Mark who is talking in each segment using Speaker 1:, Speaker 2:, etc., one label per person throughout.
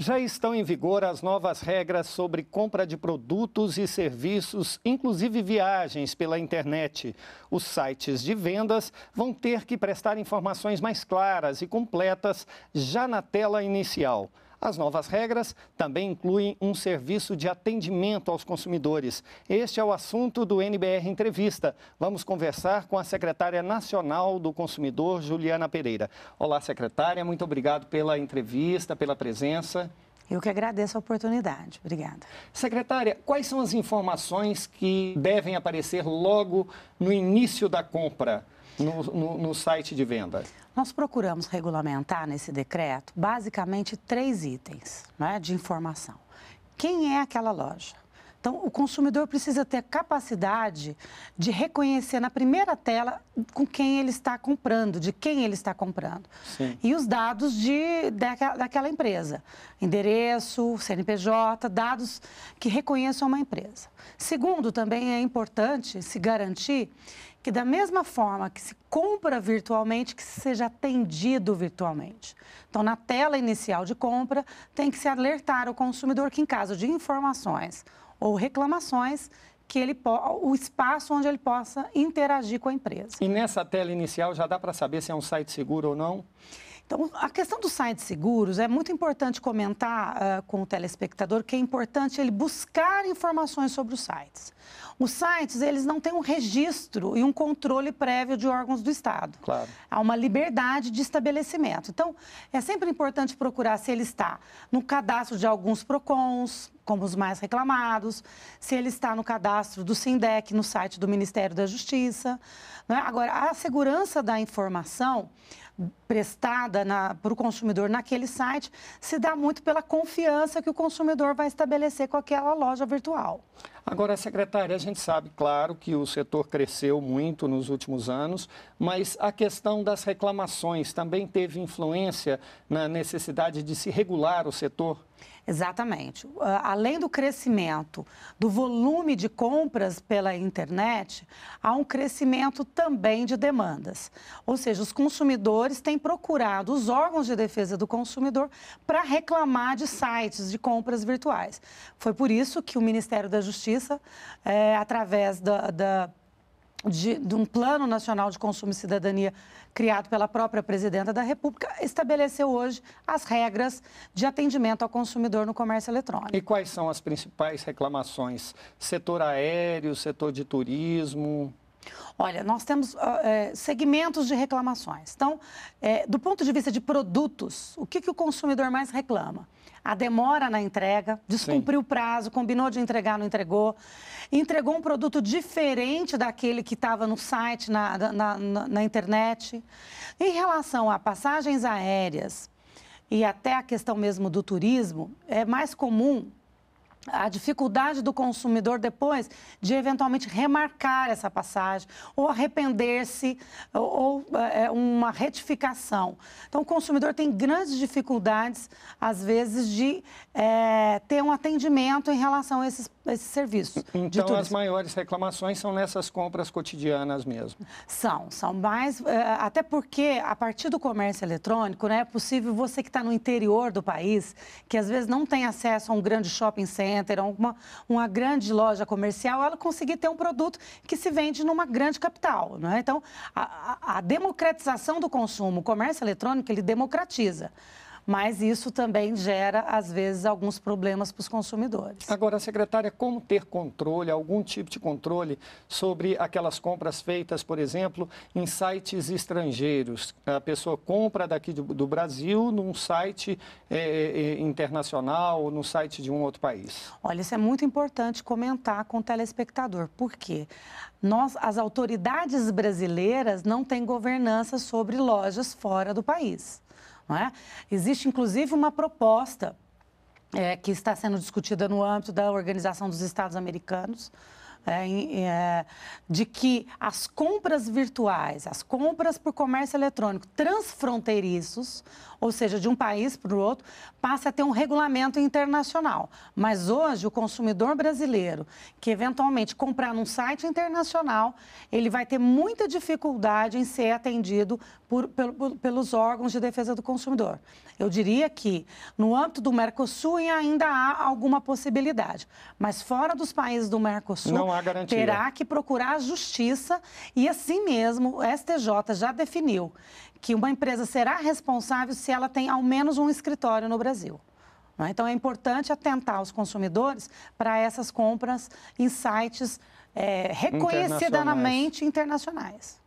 Speaker 1: Já estão em vigor as novas regras sobre compra de produtos e serviços, inclusive viagens pela internet. Os sites de vendas vão ter que prestar informações mais claras e completas já na tela inicial. As novas regras também incluem um serviço de atendimento aos consumidores. Este é o assunto do NBR Entrevista. Vamos conversar com a secretária nacional do consumidor, Juliana Pereira. Olá, secretária, muito obrigado pela entrevista, pela presença.
Speaker 2: Eu que agradeço a oportunidade. Obrigada.
Speaker 1: Secretária, quais são as informações que devem aparecer logo no início da compra? No, no, no, site de venda?
Speaker 2: Nós procuramos regulamentar nesse decreto basicamente três itens né, de informação. Quem é aquela loja? Então, o consumidor precisa ter capacidade de reconhecer na primeira tela com quem ele está comprando, de quem ele está comprando. Sim. E os dados de, daquela, daquela empresa: endereço, CNPJ, dados que reconheçam uma empresa. Segundo, também é importante se garantir que da mesma forma que se compra virtualmente, que seja atendido virtualmente. Então, na tela inicial de compra, tem que se alertar o consumidor que, em caso de informações ou reclamações que ele o espaço onde ele possa interagir com a empresa.
Speaker 1: E nessa tela inicial já dá para saber
Speaker 2: se é um site seguro ou não? Então, a questão dos sites seguros é muito importante comentar uh, com o telespectador que é importante ele buscar informações sobre os sites. Os sites, eles não têm um registro e um controle prévio de órgãos do Estado. Claro. Há uma liberdade de estabelecimento. Então, é sempre importante procurar se ele está no cadastro de alguns PROCONs, como os mais reclamados, se ele está no cadastro do SINDEC, no site do Ministério da Justiça. Né? Agora, a segurança da informação, prestada para o consumidor naquele site se dá muito pela confiança que o consumidor vai estabelecer com aquela loja virtual. Agora, secretária, a
Speaker 1: gente sabe, claro, que o setor cresceu muito nos últimos anos, mas a questão das reclamações também teve influência na necessidade de se regular o setor?
Speaker 2: Exatamente. Ah, além do crescimento do volume de compras pela internet, há um crescimento também de demandas. Ou seja, os consumidores consumidores têm procurado os órgãos de defesa do consumidor para reclamar de sites de compras virtuais. Foi por isso que o Ministério da Justiça, é, através da, da de, de, um Plano Nacional de Consumo e Cidadania criado pela própria Presidenta da República, estabeleceu hoje as regras de atendimento ao consumidor no comércio eletrônico.
Speaker 1: E quais são as principais reclamações? Setor aéreo, setor de turismo?
Speaker 2: Olha, nós temos ah, é, segmentos de reclamações. Então, é, do ponto de vista de produtos, o que, que o consumidor mais reclama? A demora na entrega, descumpriu o prazo, combinou de entregar, não entregou, entregou um produto diferente daquele que estava no site, na, na, na, na internet. Em relação a passagens aéreas, e até a questão mesmo do turismo, é mais comum a dificuldade do consumidor depois de eventualmente remarcar essa passagem ou arrepender-se ou, ou é, é, uma retificação. Então, o consumidor tem grandes dificuldades, às vezes, de é, ter um atendimento em relação a esses esse serviço. Então, as
Speaker 1: maiores reclamações são nessas compras cotidianas mesmo?
Speaker 2: São, são mais, eh, até porque a partir do comércio eletrônico, né, é possível você que está no interior do país, que às vezes não tem acesso a um grande shopping center, a uma, uma grande loja comercial, ela conseguir ter um produto que se vende numa grande capital, né? Então, a, a, a democratização do consumo, o comércio eletrônico, ele democratiza mas isso também gera, às vezes, alguns problemas para os consumidores. Agora, secretária, como ter controle, algum tipo de
Speaker 1: controle sobre aquelas compras feitas, por exemplo, em sites estrangeiros? A pessoa compra daqui do Brasil num site é,
Speaker 2: internacional ou num site de um outro país? Olha, isso é muito importante comentar com o telespectador, porque nós, as autoridades brasileiras não têm governança sobre lojas fora do país. Não é? Existe, inclusive, uma proposta é, que está sendo discutida no âmbito da Organização dos Estados Americanos, é, é, de que as compras virtuais, as compras por comércio eletrônico transfronteiriços, ou seja, de um país para o outro, passa a ter um regulamento internacional. Mas hoje, o consumidor brasileiro que eventualmente comprar num site internacional, ele vai ter muita dificuldade em ser atendido por, pelo, pelos órgãos de defesa do consumidor. Eu diria que no âmbito do Mercosul ainda há alguma possibilidade, mas fora dos países do Mercosul terá que procurar a justiça e assim mesmo o STJ já definiu que uma empresa será responsável se ela tem ao menos um escritório no Brasil. É? Então é importante atentar os consumidores para essas compras em sites é, reconhecidamente internacionais. internacionais.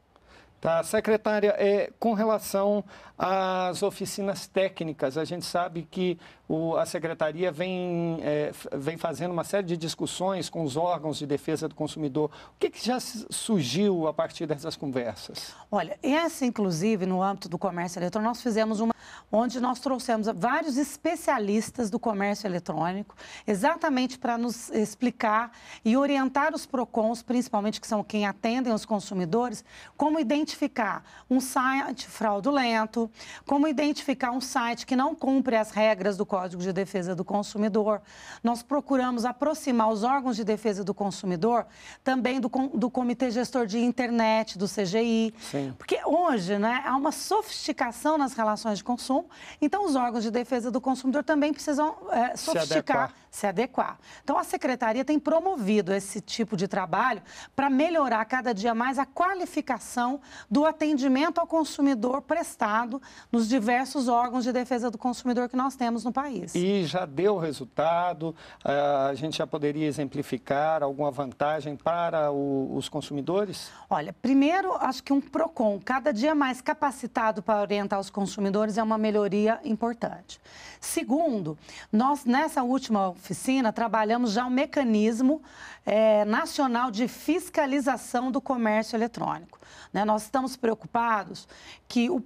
Speaker 1: Tá, secretária, é, com relação às oficinas técnicas, a gente sabe que o, a secretaria vem, é, vem fazendo uma série de discussões com os órgãos de defesa do consumidor. O que, que já surgiu a partir dessas conversas?
Speaker 2: Olha, essa, inclusive, no âmbito do comércio eletrônico, nós fizemos uma onde nós trouxemos vários especialistas do comércio eletrônico, exatamente para nos explicar e orientar os PROCONs, principalmente que são quem atendem os consumidores, como identificar identificar um site fraudulento, como identificar um site que não cumpre as regras do Código de Defesa do Consumidor. Nós procuramos aproximar os órgãos de defesa do consumidor também do, do Comitê Gestor de Internet, do CGI. Sim. Porque hoje né, há uma sofisticação nas relações de consumo, então os órgãos de defesa do consumidor também precisam é, sofisticar, se adequar. se adequar. Então a Secretaria tem promovido esse tipo de trabalho para melhorar cada dia mais a qualificação do atendimento ao consumidor prestado nos diversos órgãos de defesa do consumidor que nós temos no país.
Speaker 1: E já deu resultado, eh, a gente já poderia exemplificar alguma vantagem para os consumidores? Olha,
Speaker 2: primeiro, acho que um PROCON cada dia mais capacitado para orientar os consumidores é uma melhoria importante. Segundo, nós nessa última oficina trabalhamos já um mecanismo é, nacional de fiscalização do comércio eletrônico. Né? Nós estamos preocupados que o,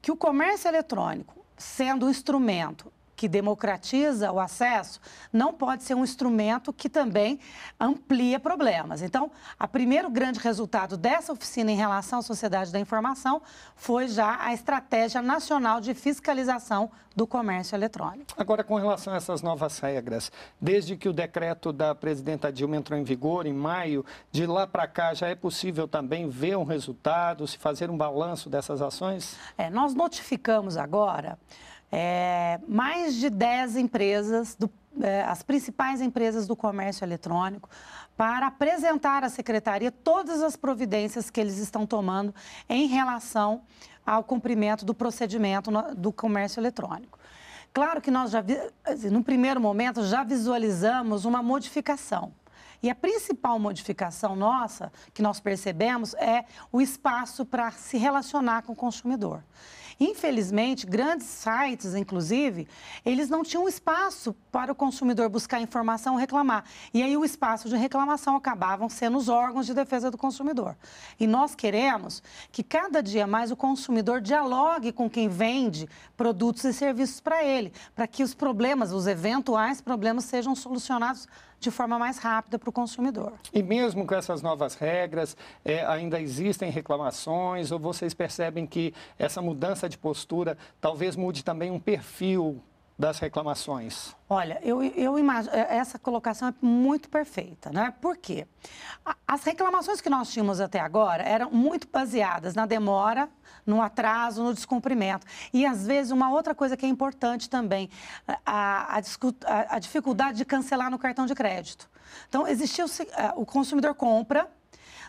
Speaker 2: que o comércio eletrônico, sendo um instrumento que democratiza o acesso, não pode ser um instrumento que também amplia problemas. Então, o primeiro grande resultado dessa oficina em relação à sociedade da informação foi já a Estratégia Nacional de Fiscalização do Comércio Eletrônico.
Speaker 1: Agora, com relação a essas novas regras, desde que o decreto da presidenta Dilma entrou em vigor em maio, de lá para cá já é possível também ver um resultado, se fazer um balanço dessas ações?
Speaker 2: É, nós notificamos agora é, mais de 10 empresas, do, é, as principais empresas do comércio eletrônico, para apresentar à secretaria todas as providências que eles estão tomando em relação ao cumprimento do procedimento no, do comércio eletrônico. Claro que nós já, assim, no primeiro momento, já visualizamos uma modificação. E a principal modificação nossa, que nós percebemos, é o espaço para se relacionar com o consumidor. Infelizmente, grandes sites, inclusive, eles não tinham espaço para o consumidor buscar informação ou reclamar. E aí o espaço de reclamação acabavam sendo os órgãos de defesa do consumidor. E nós queremos que cada dia mais o consumidor dialogue com quem vende produtos e serviços para ele, para que os problemas, os eventuais problemas sejam solucionados de forma mais rápida para o consumidor.
Speaker 1: E mesmo com essas novas regras, é, ainda existem reclamações ou vocês percebem que essa mudança de postura, talvez mude também um perfil das reclamações?
Speaker 2: Olha, eu, eu imagino, é, essa colocação é muito perfeita, né? Por quê? As reclamações que nós tínhamos até agora eram muito baseadas na demora, no atraso, no descumprimento. E, às vezes, uma outra coisa que é importante também, a, a, a dificuldade de cancelar no cartão de crédito. Então, existiu, é, o consumidor compra,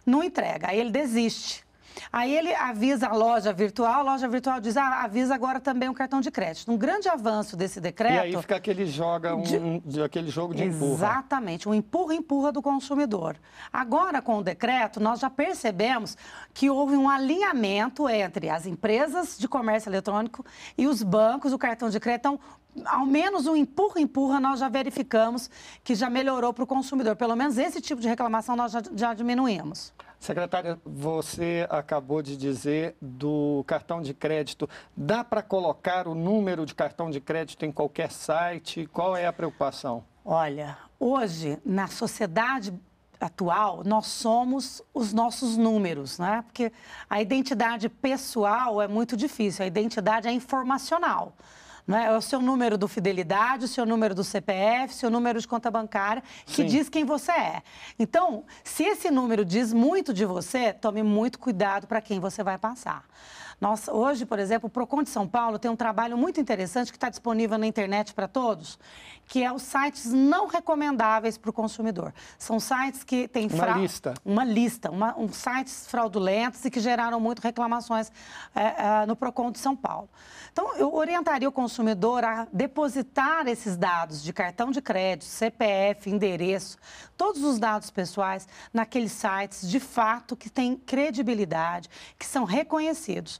Speaker 2: não entrega, aí ele desiste Aí ele avisa a loja virtual, a loja virtual diz, ah, avisa agora também o cartão de crédito. Um grande avanço desse decreto... E aí fica
Speaker 1: aquele, joga um, de... Um, aquele jogo de empurra.
Speaker 2: Exatamente, um empurra-empurra do consumidor. Agora, com o decreto, nós já percebemos que houve um alinhamento entre as empresas de comércio eletrônico e os bancos, o cartão de crédito. Então, ao menos um empurra-empurra nós já verificamos que já melhorou para o consumidor. Pelo menos esse tipo de reclamação nós já, já diminuímos.
Speaker 1: Secretária, você acabou de dizer do cartão de crédito. Dá para colocar o número de cartão de crédito em qualquer site? Qual é a preocupação?
Speaker 2: Olha, hoje, na sociedade atual, nós somos os nossos números, né? Porque a identidade pessoal é muito difícil, a identidade é informacional. Né? É o seu número do Fidelidade, o seu número do CPF, o seu número de conta bancária, que Sim. diz quem você é. Então, se esse número diz muito de você, tome muito cuidado para quem você vai passar. Nós, hoje, por exemplo, o PROCON de São Paulo tem um trabalho muito interessante que está disponível na internet para todos, que é os sites não recomendáveis para o consumidor. São sites que têm... Uma lista. Uma lista, um, sites fraudulentos e que geraram muito reclamações é, é, no PROCON de São Paulo. Então, eu orientaria o consumidor a depositar esses dados de cartão de crédito, CPF, endereço, todos os dados pessoais naqueles sites de fato que têm credibilidade, que são reconhecidos.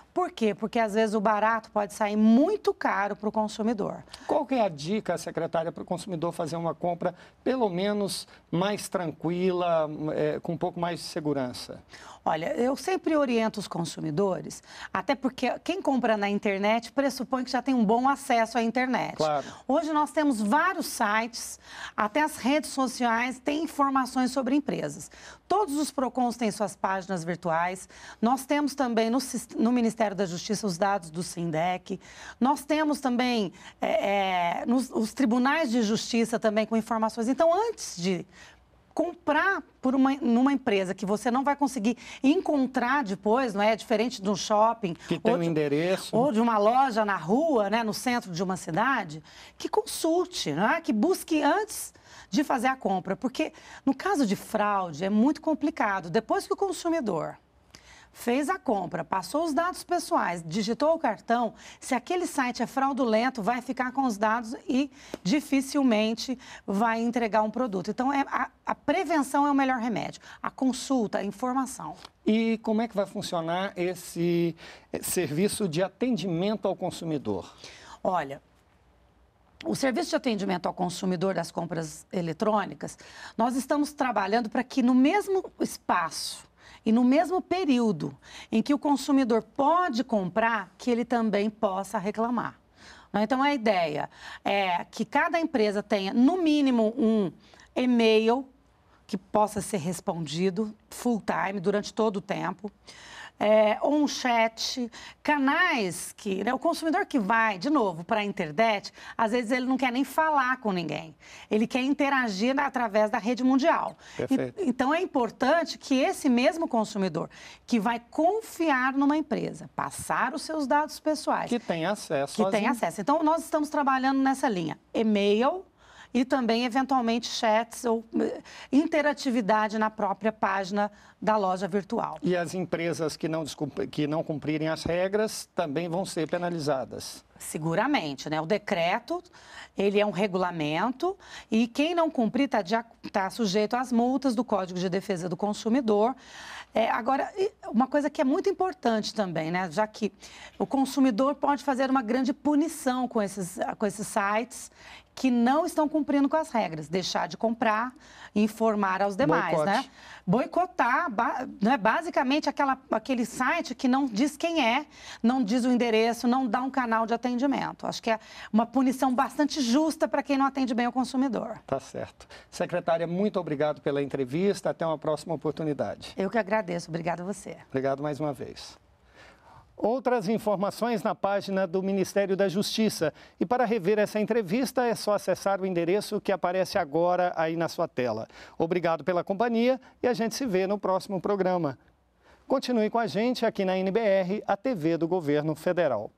Speaker 2: Por quê? Porque às vezes o barato pode sair muito caro para o consumidor. Qual que é a dica,
Speaker 1: secretária, para o consumidor fazer uma compra pelo menos mais tranquila, é,
Speaker 2: com um pouco mais de segurança? Olha, eu sempre oriento os consumidores, até porque quem compra na internet pressupõe que já tem um bom acesso à internet. Claro. Hoje nós temos vários sites, até as redes sociais têm informações sobre empresas. Todos os PROCONs têm suas páginas virtuais. Nós temos também no, no Ministério Ministério da Justiça os dados do SINDEC. Nós temos também é, é, nos, os tribunais de justiça também com informações. Então, antes de comprar por uma, numa empresa que você não vai conseguir encontrar depois, não é? é diferente de um shopping. Que tem um de, endereço. Ou de uma loja na rua, né? no centro de uma cidade, que consulte, não é? que busque antes de fazer a compra. Porque no caso de fraude é muito complicado. Depois que o consumidor fez a compra, passou os dados pessoais, digitou o cartão, se aquele site é fraudulento, vai ficar com os dados e dificilmente vai entregar um produto. Então, é, a, a prevenção é o melhor remédio, a consulta, a informação.
Speaker 1: E como é que vai funcionar esse eh, serviço de atendimento ao consumidor?
Speaker 2: Olha, o serviço de atendimento ao consumidor das compras eletrônicas, nós estamos trabalhando para que no mesmo espaço e no mesmo período em que o consumidor pode comprar, que ele também possa reclamar. Né? Então, a ideia é que cada empresa tenha, no mínimo, um e-mail que possa ser respondido full time, durante todo o tempo é, on chat, canais que né, o consumidor que vai, de novo, para a internet, às vezes ele não quer nem falar com ninguém, ele quer interagir através da rede mundial. Perfeito. E, então é importante que esse mesmo consumidor que vai confiar numa empresa, passar os seus dados pessoais, que tem acesso, que tem acesso. Então nós estamos trabalhando nessa linha, e-mail e também, eventualmente, chats ou eh, interatividade na própria página da loja virtual.
Speaker 1: E as empresas que não, que não cumprirem as regras
Speaker 2: também vão ser penalizadas? Seguramente, né? O decreto, ele é um regulamento e quem não cumprir está tá sujeito às multas do Código de Defesa do Consumidor. É, agora, uma coisa que é muito importante também, né? Já que o consumidor pode fazer uma grande punição com esses, com esses sites que não estão cumprindo com as regras, deixar de comprar, informar aos demais, né? Boicote. né? Boicotar, né? basicamente aquela, aquele site que não diz quem é, não diz o endereço, não dá um canal de atendimento. Acho que é uma punição bastante justa para quem não atende bem o consumidor.
Speaker 1: Tá certo. Secretária, muito obrigado pela entrevista. Até uma próxima oportunidade.
Speaker 2: Eu que agradeço. Obrigado a você.
Speaker 1: Obrigado mais uma vez. Outras informações na página do Ministério da Justiça. E para rever essa entrevista é só acessar o endereço que aparece agora aí na sua tela. Obrigado pela companhia e a gente se vê no próximo programa. Continue com a gente aqui na NBR, a TV do Governo Federal.